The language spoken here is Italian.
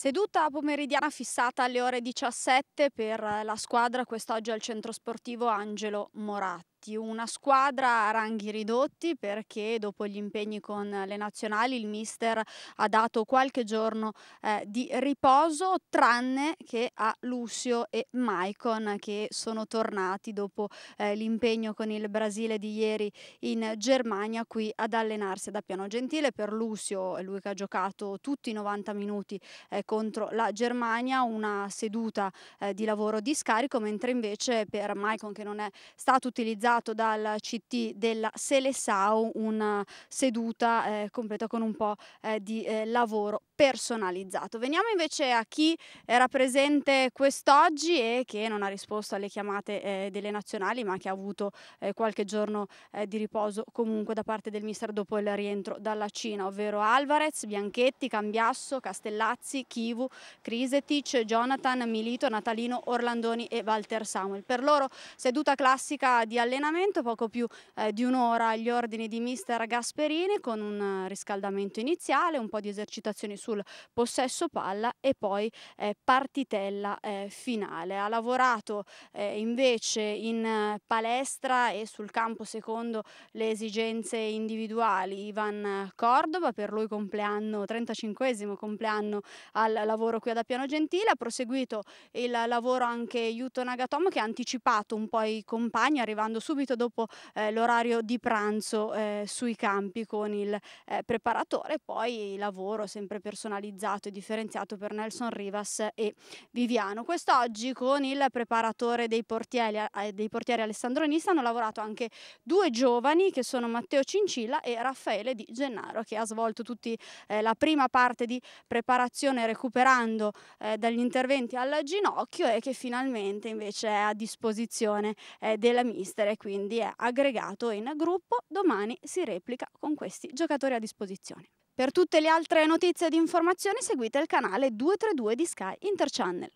Seduta pomeridiana fissata alle ore 17 per la squadra quest'oggi al centro sportivo Angelo Moratti tutti, una squadra a ranghi ridotti perché dopo gli impegni con le nazionali il mister ha dato qualche giorno eh, di riposo tranne che a Lucio e Maicon che sono tornati dopo eh, l'impegno con il Brasile di ieri in Germania qui ad allenarsi da Piano Gentile per Lucio, lui che ha giocato tutti i 90 minuti eh, contro la Germania, una seduta eh, di lavoro di scarico mentre invece per Maicon che non è stato utilizzato organizzato dal CT della Selesau, una seduta eh, completa con un po' eh, di eh, lavoro personalizzato. Veniamo invece a chi era presente quest'oggi e che non ha risposto alle chiamate eh, delle nazionali, ma che ha avuto eh, qualche giorno eh, di riposo comunque da parte del mister dopo il rientro dalla Cina, ovvero Alvarez, Bianchetti, Cambiasso, Castellazzi, Chivu, Crisetic, Jonathan, Milito, Natalino, Orlandoni e Walter Samuel. Per loro seduta classica di allenamento allenamento, poco più eh, di un'ora agli ordini di mister Gasperini con un eh, riscaldamento iniziale, un po' di esercitazioni sul possesso palla e poi eh, partitella eh, finale. Ha lavorato eh, invece in eh, palestra e sul campo secondo le esigenze individuali Ivan Cordova, per lui compleanno 35 compleanno al lavoro qui ad Appiano Gentile, ha proseguito il lavoro anche Yuto Nagatomo che ha anticipato un po' i compagni arrivando su subito dopo eh, l'orario di pranzo eh, sui campi con il eh, preparatore, poi lavoro sempre personalizzato e differenziato per Nelson Rivas e Viviano. Quest'oggi con il preparatore dei portieri, eh, dei portieri Alessandro Nista hanno lavorato anche due giovani che sono Matteo Cincilla e Raffaele Di Gennaro che ha svolto tutti eh, la prima parte di preparazione recuperando eh, dagli interventi al ginocchio e che finalmente invece è a disposizione della mistere quindi è aggregato in gruppo, domani si replica con questi giocatori a disposizione. Per tutte le altre notizie ed informazioni seguite il canale 232 di Sky Interchannel.